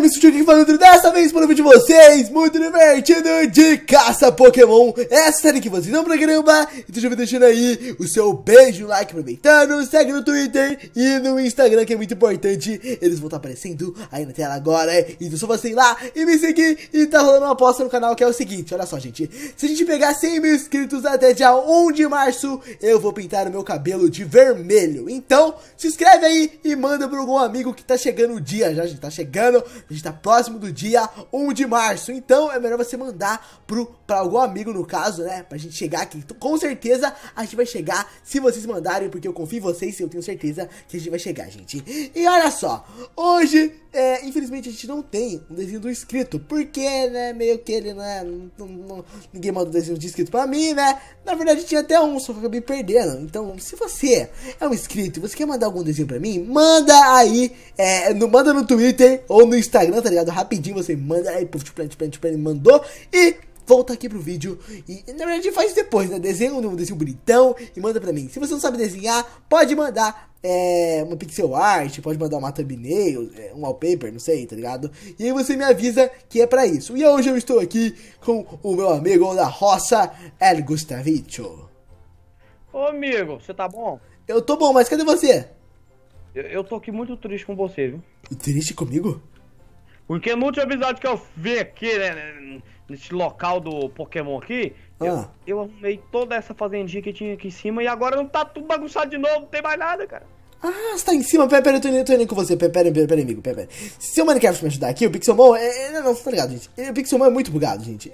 mais me sugeriu falando dessa vez para o vídeo de vocês, muito divertido de caça Pokémon, essa série que vocês não programa, então já vai deixando aí o seu beijo, like aproveitando, segue no Twitter e no Instagram que é muito importante, eles vão estar aparecendo aí na tela agora, então só você ir lá e me seguir, e tá rolando uma aposta no canal que é o seguinte, olha só gente, se a gente pegar 100 mil inscritos até dia 1 de março, eu vou pintar o meu cabelo de vermelho, então se inscreve aí e manda para algum amigo que tá chegando o dia já, gente, tá chegando, a gente tá próximo do dia 1 de março. Então é melhor você mandar pro, pra algum amigo, no caso, né? Pra gente chegar aqui. Então, com certeza a gente vai chegar se vocês mandarem, porque eu confio em vocês e eu tenho certeza que a gente vai chegar, gente. E olha só, hoje, é, infelizmente, a gente não tem um desenho do inscrito, porque, né, meio que ele, né, não, não, ninguém mandou desenho de inscrito pra mim, né? Na verdade, tinha até um, só que eu acabei perdendo. Então, se você é um inscrito e você quer mandar algum desenho pra mim, manda aí é, no, manda no Twitter ou no Instagram, tá ligado? Rapidinho você manda aí, puf, tipo, tipo, tipo, mandou e volta aqui pro vídeo. E na verdade faz depois, né? Desenha um desenho bonitão e manda pra mim. Se você não sabe desenhar, pode mandar é, uma pixel art, pode mandar uma thumbnail, é, um wallpaper, não sei, tá ligado? E aí você me avisa que é pra isso. E hoje eu estou aqui com o meu amigo da roça, El Gustavicho. Ô amigo, você tá bom? Eu tô bom, mas cadê você? Eu, eu tô aqui muito triste com você, viu? Triste comigo? Porque no último episódio que eu vi aqui, né, nesse local do Pokémon aqui, ah. eu, eu arrumei toda essa fazendinha que tinha aqui em cima e agora não tá tudo bagunçado de novo, não tem mais nada, cara. Ah, você tá em cima, pera, pera, eu tô, indo com você, pera, pera, pera, amigo, pera, pera. Se o Minecraft me ajudar aqui, o Pixelmon é, é Não, você tá ligado, gente. É, o Pixelmon é muito bugado, gente.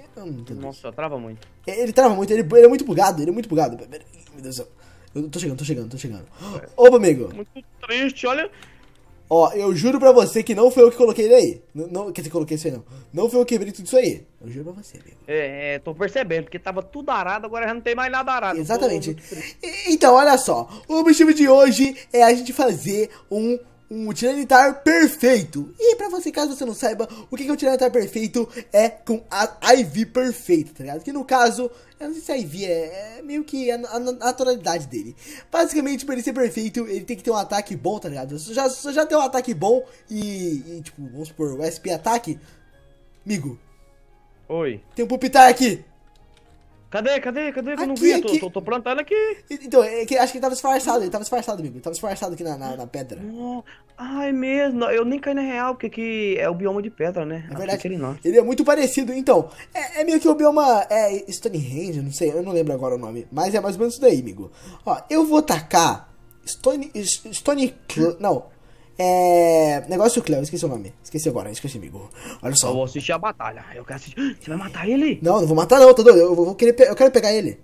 Nossa, trava muito. É, ele trava muito, ele, ele, é muito bugado, ele é muito bugado. pera, meu Deus do céu. Eu tô chegando, tô chegando, tô chegando. Opa, amigo. Muito triste, olha. Ó, eu juro pra você que não foi eu que coloquei ele aí. Não, não, quer dizer, coloquei isso aí não. Não foi eu que quebrei tudo isso aí. Eu juro pra você, amigo. É, é, tô percebendo, porque tava tudo arado, agora já não tem mais nada arado. Exatamente. Então, olha só. O objetivo de hoje é a gente fazer um um tiranitar perfeito. E para você, caso você não saiba, o que é um tiranitar perfeito é com a IV perfeita, tá ligado? Que no caso, eu não sei se a IV é, é meio que a, a, naturalidade dele. Basicamente, pra ele ser perfeito, ele tem que ter um ataque bom, tá ligado? Se já, já tem um ataque bom e, e, tipo, vamos supor, o SP ataque, amigo. Oi. Tem um pupitar aqui. Cadê, cadê, cadê? eu não vi, aqui. Tô, tô, tô plantando aqui. Então, é que, acho que ele tava disfarçado, ele tava disfarçado, amigo. Ele tava disfarçado aqui na, na, na pedra. Oh, ah, é mesmo. Eu nem caí na real, porque aqui é o bioma de pedra, né? É verdade. Ele, ele, é muito parecido, então. É, é, meio que o bioma. É Stonehenge, não sei, eu não lembro agora o nome. Mas é mais ou menos isso daí, amigo. Ó, eu vou tacar Stone. Stone. Não. É. Negócio Cleo, esqueci o nome. Esqueci agora, esqueci, amigo. Olha só. Eu vou assistir a batalha. Eu quero assistir. Você vai matar ele? Não, não vou matar, não, tá doido? Eu, vou querer pe... eu quero pegar ele.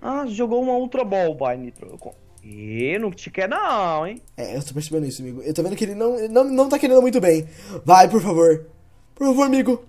Ah, jogou uma Ultra Ball, vai, Nitro. E não te quer, não, hein? É, eu tô percebendo isso, amigo. Eu tô vendo que ele não, não, não tá querendo muito bem. Vai, por favor. Por favor, amigo.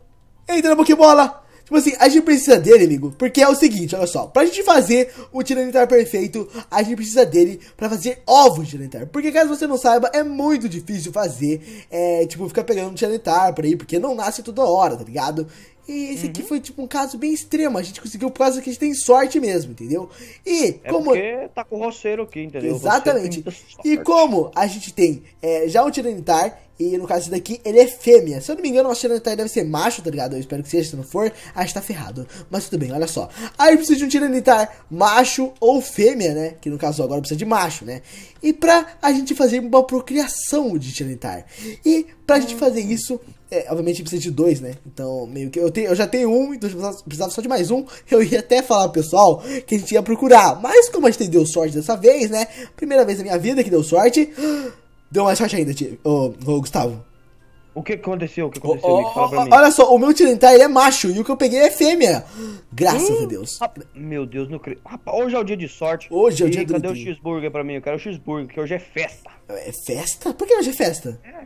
Entra na Pokébola! Tipo assim, a gente precisa dele, amigo, porque é o seguinte, olha só. Pra gente fazer o Tiranitar perfeito, a gente precisa dele pra fazer ovos de Tiranitar. Porque caso você não saiba, é muito difícil fazer, é, tipo, ficar pegando um Tiranitar por aí, porque não nasce toda hora, tá ligado? E esse uhum. aqui foi, tipo, um caso bem extremo. A gente conseguiu por causa que a gente tem sorte mesmo, entendeu? E é como... porque tá com o roceiro aqui, entendeu? Exatamente. E como a gente tem é, já um Tiranitar e no caso daqui, ele é fêmea. Se eu não me engano, o Tiranitar deve ser macho, tá ligado? Eu espero que seja, se não for, a gente tá ferrado. Mas tudo bem, olha só. Aí precisa de um Tiranitar macho ou fêmea, né? Que no caso agora precisa de macho, né? E pra a gente fazer uma procriação de Tiranitar. E pra gente fazer isso, é, obviamente precisa de dois, né? Então, meio que. Eu, tenho, eu já tenho um, então precisava só de mais um. Eu ia até falar pro pessoal que a gente ia procurar. Mas como a gente deu sorte dessa vez, né? Primeira vez na minha vida que deu sorte. Deu mais sorte ainda, tio, ô, ô, Gustavo. O que aconteceu? O que aconteceu, Ô, Nick? Fala pra ô, mim. olha só, o meu Tilintar ele é macho e o que eu peguei é fêmea. Graças hum, a Deus. Rap- Meu Deus, não creio. Rapaz, hoje é o dia de sorte. Hoje é o dia do Cadê o cheeseburger pra mim? Eu quero o cheeseburger, que hoje é festa. É festa? Por que hoje é festa? É.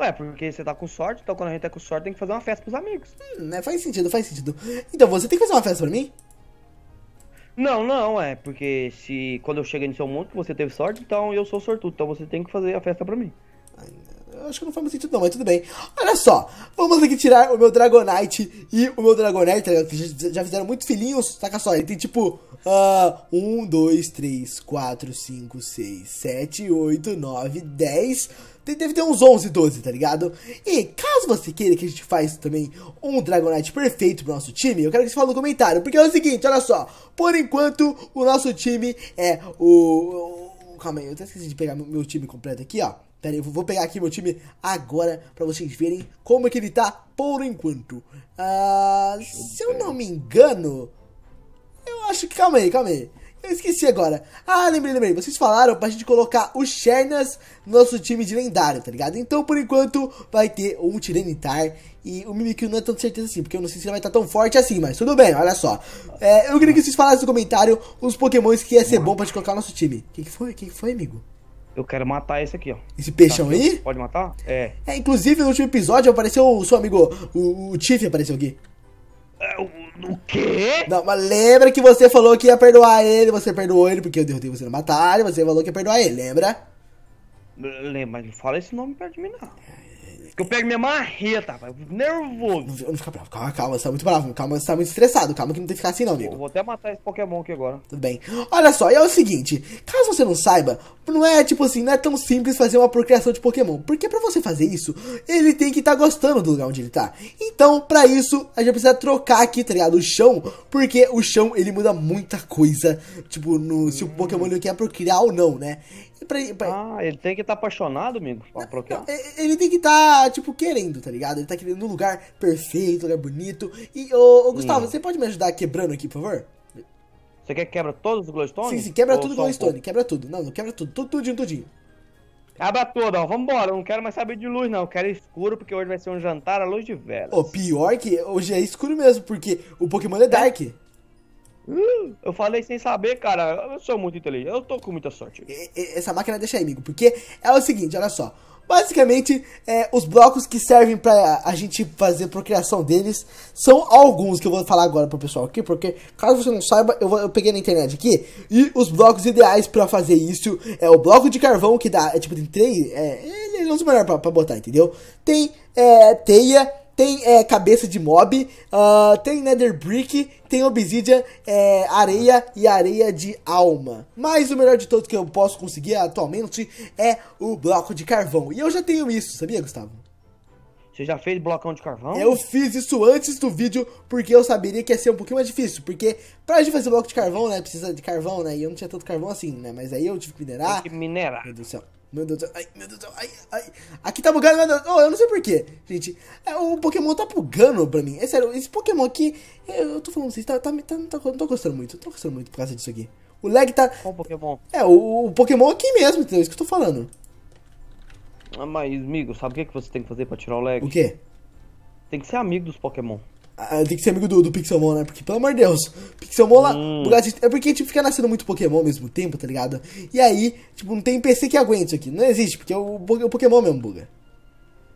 Ué, porque você tá com sorte, então quando a gente tá com sorte tem que fazer uma festa pros amigos. Hum, né, Faz sentido, faz sentido. Então, você tem que fazer uma festa pra mim? Não, não, é, porque se quando eu cheguei no seu mundo você teve sorte, então eu sou sortudo, então você tem que fazer a festa pra mim. Ai, eu acho que não faz muito sentido não, mas tudo bem. Olha só, vamos aqui tirar o meu Dragonite e o meu Dragonite, tá que já fizeram muitos filhinhos, saca só, ele tem tipo... Uh, 1, 2, 3, 4, 5, 6, 7, 8, 9, 10, Deve ter uns 11, 12, tá ligado? E caso você queira que a gente faça também um Dragonite perfeito pro nosso time, eu quero que você fale no comentário. Porque é o seguinte, olha só. Por enquanto, o nosso time é o... o calma aí, eu até esqueci de pegar meu time completo aqui, ó. Pera aí, eu vou pegar aqui meu time agora pra vocês verem como é que ele tá por enquanto. Ah, se eu não me engano... Eu acho que... Calma aí, calma aí. Eu esqueci agora. Ah, lembrei, lembrei. Vocês falaram pra gente colocar o Chernas no nosso time de lendário, tá ligado? Então, por enquanto, vai ter um Tiranitar. E o Mimikyu não é tanta certeza assim, porque eu não sei se ele vai estar tão forte assim, mas tudo bem, olha só. É, eu queria que vocês falassem no comentário os pokémons que ia ser bom pra gente colocar no nosso time. O que, que foi? O que, que foi, amigo? Eu quero matar esse aqui, ó. Esse peixão tá, aí? Pode matar? É. É, inclusive no último episódio apareceu o seu amigo, o, o apareceu aqui. É, o o quê? Não, mas lembra que você falou que ia perdoar ele, você perdoou ele porque eu derrotei você na batalha, você falou que ia perdoar ele, lembra? Lembra, mas não fala esse nome perto de mim, não. Que eu pego minha marreta, rapaz. Nervoso. Não, fica bravo. Calma, calma. Você tá muito bravo. Calma, você tá muito estressado. Calma que não tem que ficar assim, não, amigo. Eu vou até matar esse Pokémon aqui agora. Tudo bem. Olha só, e é o seguinte. Caso você não saiba, não é tipo assim, não é tão simples fazer uma procriação de Pokémon. Porque pra você fazer isso, ele tem que estar tá gostando do lugar onde ele tá. Então, pra isso, a gente precisa trocar aqui, tá ligado? O chão. Porque o chão, ele muda muita coisa. Tipo, no, se o hum. Pokémon ele quer procriar ou não, né? É pra, pra... Ah, ele tem que estar tá apaixonado, amigo, não, não, é, ele tem que estar, tá, tipo, querendo, tá ligado? Ele tá querendo um lugar perfeito, um lugar bonito. E, ô, ô Gustavo, hum. você pode me ajudar quebrando aqui, por favor? Você quer que quebra todos os glowstones? Sim, sim, quebra Ou tudo glowstone, um quebra tudo. Não, não quebra tudo, tudo, tudinho, tudinho. Quebra tudo, ó. Vambora. Eu não quero mais saber de luz, não. Eu quero escuro, porque hoje vai ser um jantar à luz de velas. Ô, pior que hoje é escuro mesmo, porque o Pokémon é Dark. É. Hum, eu falei sem saber, cara. Eu sou muito inteligente. Eu tô com muita sorte. Essa máquina deixa aí, amigo, porque é o seguinte, olha só. Basicamente, é, os blocos que servem para a gente fazer procriação deles são alguns que eu vou falar agora pro pessoal aqui, porque caso você não saiba, eu, vou, eu peguei na internet aqui e os blocos ideais para fazer isso é o bloco de carvão que dá, é tipo, tem três, é, ele é o melhor para botar, entendeu? Tem é, teia, tem é, cabeça de mob, uh, tem nether brick, tem obsidian, é, areia e areia de alma. Mas o melhor de todos que eu posso conseguir atualmente é o bloco de carvão. E eu já tenho isso, sabia, Gustavo? Você já fez blocão de carvão? Eu fiz isso antes do vídeo, porque eu saberia que ia ser um pouquinho mais difícil. Porque pra gente fazer bloco de carvão, né? Precisa de carvão, né? E eu não tinha tanto carvão assim, né? Mas aí eu tive que minerar. Tem que minerar. Meu Deus do céu. Meu Deus do céu, ai, meu Deus do céu, ai, ai. Aqui tá bugando, meu Deus. Oh, eu não sei porquê, gente. É, o Pokémon tá bugando pra mim. É sério, esse Pokémon aqui, eu, eu tô falando vocês, assim, tá, tá, tá, tá, não tô gostando muito. Não tô gostando muito por causa disso aqui. O lag tá. Qual Pokémon? É, o, o Pokémon aqui mesmo, entendeu? É isso que eu tô falando. Ah, mas, amigo, sabe o que, é que você tem que fazer pra tirar o lag? O quê? Tem que ser amigo dos Pokémon. Ah, tem que ser amigo do, do Pixelmon, né? Porque, pelo amor de Deus, Pixelmon lá. Hum. É porque, tipo, fica nascendo muito Pokémon ao mesmo tempo, tá ligado? E aí, tipo, não tem PC que aguente isso aqui. Não existe, porque é o, o é Pokémon mesmo buga.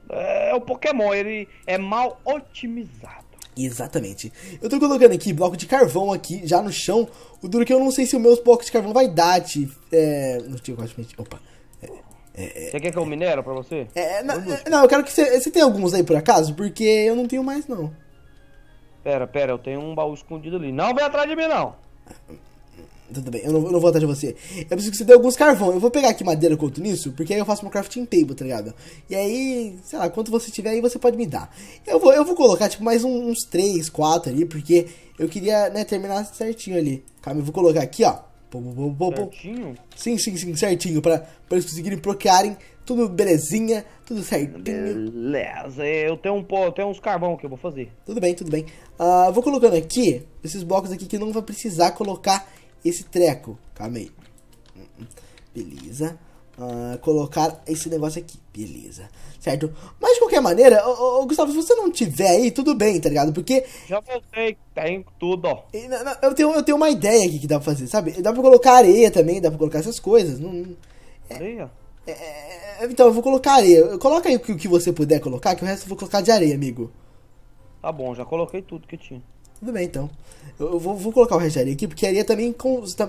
É, é o Pokémon, ele é mal otimizado. Exatamente. Eu tô colocando aqui bloco de carvão aqui, já no chão. O duro é que eu não sei se o meu bloco de carvão vai dar, te, é... Não tinha Opa. É, é, você quer que eu minero pra você? É, não, não, eu quero que você... Você tem alguns aí, por acaso? Porque eu não tenho mais, não. Pera, pera, eu tenho um baú escondido ali. Não vem atrás de mim, não! Tudo bem, eu não, eu não vou atrás de você. Eu preciso que você dê alguns carvão. Eu vou pegar aqui madeira quanto nisso, porque aí eu faço meu crafting table, tá ligado? E aí, sei lá, quanto você tiver aí, você pode me dar. Eu vou, eu vou colocar, tipo, mais uns 3, 4 ali, porque eu queria, né, terminar certinho ali. Calma, eu vou colocar aqui, ó. certinho? Sim, sim, sim, certinho, pra, pra eles conseguirem procriarem tudo belezinha? Tudo certinho? Beleza. Eu tenho, um, eu tenho uns carvão que eu vou fazer. Tudo bem, tudo bem. Uh, vou colocando aqui, esses blocos aqui que não vai precisar colocar esse treco. Calma aí. Hum, beleza. Uh, colocar esse negócio aqui. Beleza. Certo? Mas de qualquer maneira, ô, ô, Gustavo, se você não tiver aí, tudo bem, tá ligado? Porque. Já voltei, tem tudo, ó. Eu tenho, eu tenho uma ideia aqui que dá pra fazer, sabe? Dá pra colocar areia também, dá pra colocar essas coisas. Não, é... Areia? É, é, então, eu vou colocar areia. Coloca aí o que, você puder colocar, que o resto eu vou colocar de areia, amigo. Tá bom, já coloquei tudo que tinha. Tudo bem, então. Eu, vou, vou colocar o resto de areia aqui, porque areia também,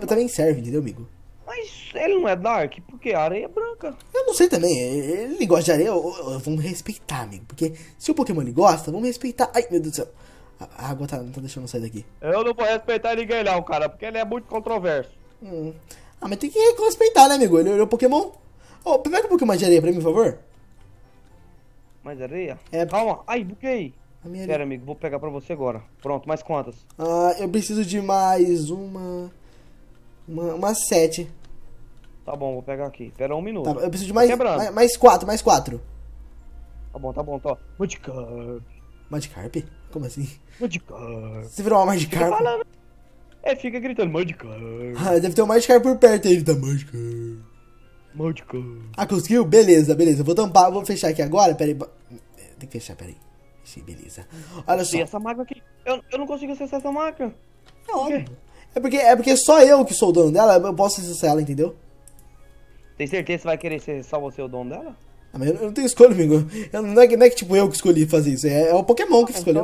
também serve, entendeu, amigo? Mas ele não é dark? Porque a areia é branca. Eu não sei também. Ele gosta de areia. Vamos respeitar, amigo. Porque se o Pokémon ele gosta, vamos respeitar. Ai, meu Deus do céu. A água tá, não tá deixando sair daqui. Eu não vou respeitar ninguém não, cara. Porque ele é muito controverso. Hum. Ah, mas tem que respeitar, né, amigo? Ele é um Pokémon. Ô, oh, pega um mais de areia pra mim, por favor. Mais areia? É. Calma. Ai, buguei. Pera, amigo, vou pegar pra você agora. Pronto, mais quantas? Ah, eu preciso de mais uma... Uma, uma sete. Tá bom, vou pegar aqui. Espera um minuto. Tá, eu preciso de mais, tá mais, mais quatro, mais quatro. Tá bom, tá bom, tá. Magikarp. Magikarp? Como assim? Magikarp. Você virou uma Magikarp? É, fica gritando Magikarp. Ah, deve ter um Magikarp por perto aí. Ele tá Magikarp. Mágico. Ah, conseguiu? Beleza, beleza. Vou tampar, vou fechar aqui agora. Pera aí. Tem que fechar, pera aí. Fechei, beleza. Olha só. essa máquina aqui. Eu, eu não consigo acessar essa marca É óbvio. É porque, é porque é só eu que sou o dono dela, eu posso acessar ela, entendeu? Tem certeza que você vai querer ser só você o dono dela? Ah, mas eu, eu não tenho escolha, amigo. Eu, não, é, não é que tipo eu que escolhi fazer isso, é, é o Pokémon que ah, escolheu.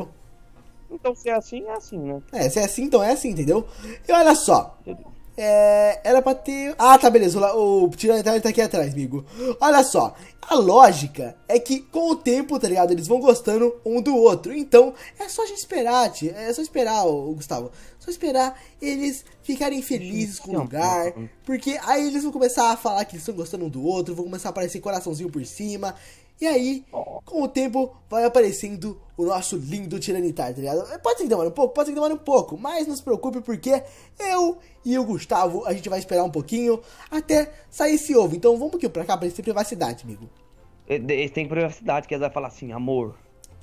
Então, então se é assim, é assim, né? É, se é assim, então é assim, entendeu? E olha só. Entendeu? É, era pra ter. Ah, tá, beleza. O, o Tiranossauro tá aqui atrás, amigo. Olha só. A lógica é que com o tempo, tá ligado? Eles vão gostando um do outro. Então, é só a gente esperar, tia. É só esperar, ô, Gustavo. Só esperar eles ficarem felizes com o lugar. Porque aí eles vão começar a falar que eles estão gostando um do outro. Vão começar a aparecer coraçãozinho por cima. E aí, com o tempo, vai aparecendo o nosso lindo Tiranitar, tá ligado? É, pode ser que demore um pouco, pode ser que demore um pouco, mas não se preocupe porque eu e o Gustavo, a gente vai esperar um pouquinho até sair esse ovo. Então vamos aqui pra cá, pra eles terem privacidade, amigo. Eles têm privacidade, que eles vão falar assim, amor,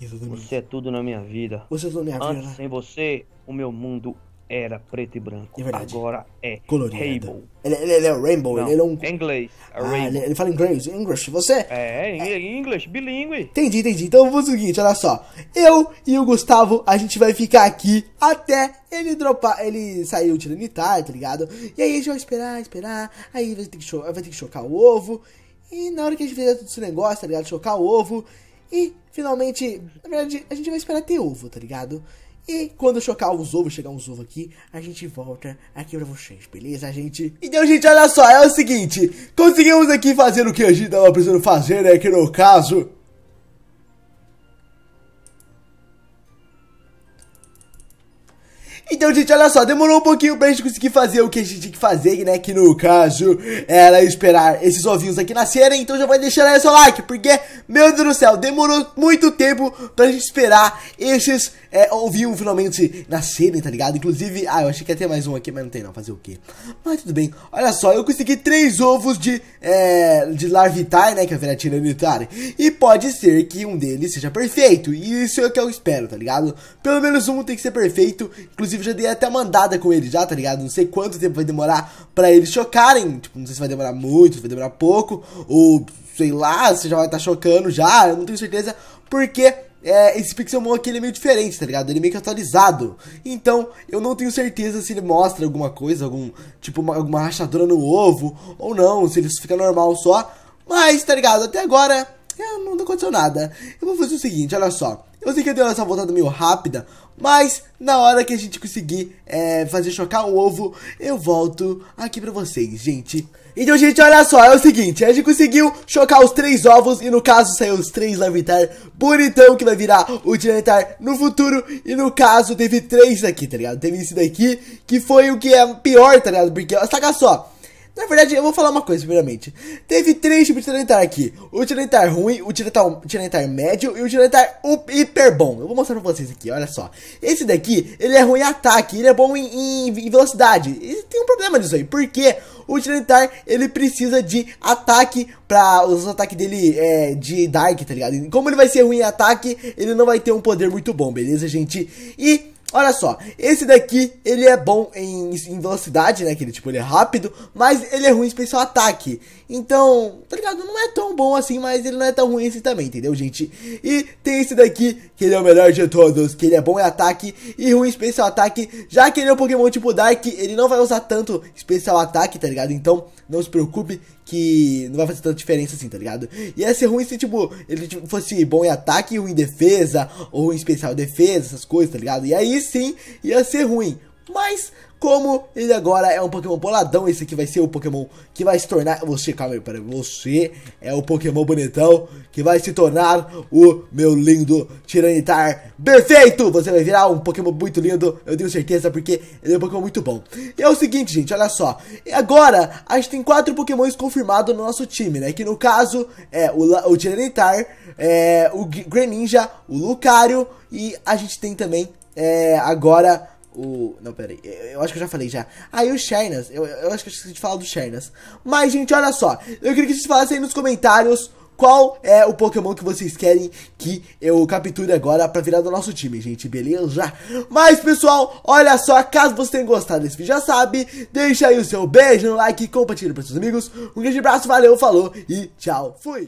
você é tudo na minha vida. Você é tudo na minha Antes, vida, né? sem você, o meu mundo era preto e branco. É Agora é colorido. Rainbow. Ele, ele, é, ele, é o é Rainbow, Não, é, ele é um. É inglês. ah, ele, ele, fala inglês. English, você. É, é, English, bilíngue. Entendi, entendi. Então vamos o seguinte, olha só. Eu e o Gustavo, a gente vai ficar aqui até ele dropar. Ele sair o limitar, tá ligado? E aí a gente vai esperar, esperar. Aí vai ter que, cho vai ter que chocar o ovo. E na hora que a gente fizer todo esse negócio, tá ligado? Chocar o ovo. E finalmente, na verdade, a gente vai esperar ter ovo, tá ligado? E quando chocar os ovos, chegar uns ovos aqui, a gente volta aqui pra vocês, beleza, gente? Então, gente, olha só, é o seguinte. Conseguimos aqui fazer o que a gente tava precisando fazer, né? Que no caso Então, gente, olha só, demorou um pouquinho pra gente conseguir fazer o que a gente tinha que fazer, né? Que no caso era esperar esses ovinhos aqui nascerem. Então já vai deixar aí o seu like, porque, meu Deus do céu, demorou muito tempo pra gente esperar esses é, ovinhos finalmente nascerem, tá ligado? Inclusive, ah, eu achei que ia ter mais um aqui, mas não tem não, fazer o quê? Mas tudo bem, olha só, eu consegui três ovos de, é, de larvitae, né? Que é a veratinanitare. E pode ser que um deles seja perfeito, e isso é o que eu espero, tá ligado? Pelo menos um tem que ser perfeito, inclusive Inclusive, já dei até mandada com ele já, tá ligado? Não sei quanto tempo vai demorar pra eles chocarem. Tipo, não sei se vai demorar muito, se vai demorar pouco. Ou, sei lá, se já vai estar tá chocando já. Eu não tenho certeza. Porque é, esse Pixelmon aqui ele é meio diferente, tá ligado? Ele é meio que atualizado. Então, eu não tenho certeza se ele mostra alguma coisa, algum tipo uma, alguma rachadura no ovo ou não, se ele fica normal só. Mas, tá ligado? Até agora não aconteceu nada. Eu vou fazer o seguinte, olha só. Eu sei que eu dei essa voltada meio rápida, mas na hora que a gente conseguir é, fazer chocar o ovo, eu volto aqui pra vocês, gente. Então, gente, olha só, é o seguinte, a gente conseguiu chocar os três ovos e no caso saiu os três Lavitar bonitão que vai virar o Tyranitar no futuro e no caso teve três aqui, tá ligado? Teve esse daqui que foi o que é pior, tá ligado? Porque, saca só, na verdade, eu vou falar uma coisa, primeiramente. Teve três tipos de Tiranitar aqui: o Tiranitar ruim, o Tiranitar médio e o Tiranitar hiper bom. Eu vou mostrar pra vocês aqui, olha só. Esse daqui, ele é ruim em ataque, ele é bom em, em, em velocidade. E tem um problema disso aí, porque o Tiranitar, ele precisa de ataque pra os ataques dele é, de Dark, tá ligado? E como ele vai ser ruim em ataque, ele não vai ter um poder muito bom, beleza, gente? E Olha só, esse daqui, ele é bom em, em velocidade, né, que ele, tipo, ele é rápido, mas ele é ruim em especial ataque. Então, tá ligado? Não é tão bom assim, mas ele não é tão ruim assim também, entendeu, gente? E tem esse daqui, que ele é o melhor de todos, que ele é bom em ataque e ruim em especial ataque, já que ele é um Pokémon tipo Dark, ele não vai usar tanto especial ataque, tá ligado? Então, não se preocupe que não vai fazer tanta diferença assim, tá ligado? E ia ser ruim se, tipo, ele tipo, fosse bom em ataque, ruim em defesa, ou em especial defesa, essas coisas, tá ligado? E aí sim, ia ser ruim. Mas, como ele agora é um Pokémon boladão, esse aqui vai ser o Pokémon que vai se tornar... Você, calma aí, peraí. Você é o Pokémon bonitão que vai se tornar o meu lindo Tiranitar perfeito. Você vai virar um Pokémon muito lindo, eu tenho certeza, porque ele é um Pokémon muito bom. E é o seguinte, gente, olha só. Agora, a gente tem quatro Pokémons confirmados no nosso time, né? Que no caso é o, o Tiranitar, é, o Greninja, o Lucario e a gente tem também é, agora o. Não, peraí. Eu acho que eu já falei já. Aí ah, o Shernas. Eu, eu acho que eu esqueci de falar do Shernas. Mas, gente, olha só. Eu queria que vocês falassem aí nos comentários qual é o Pokémon que vocês querem que eu capture agora pra virar do nosso time, gente, beleza? Mas, pessoal, olha só, caso vocês tenham gostado desse vídeo, já sabe, deixa aí o seu beijo no like, compartilha pros seus amigos, um grande abraço, valeu, falou e tchau, fui!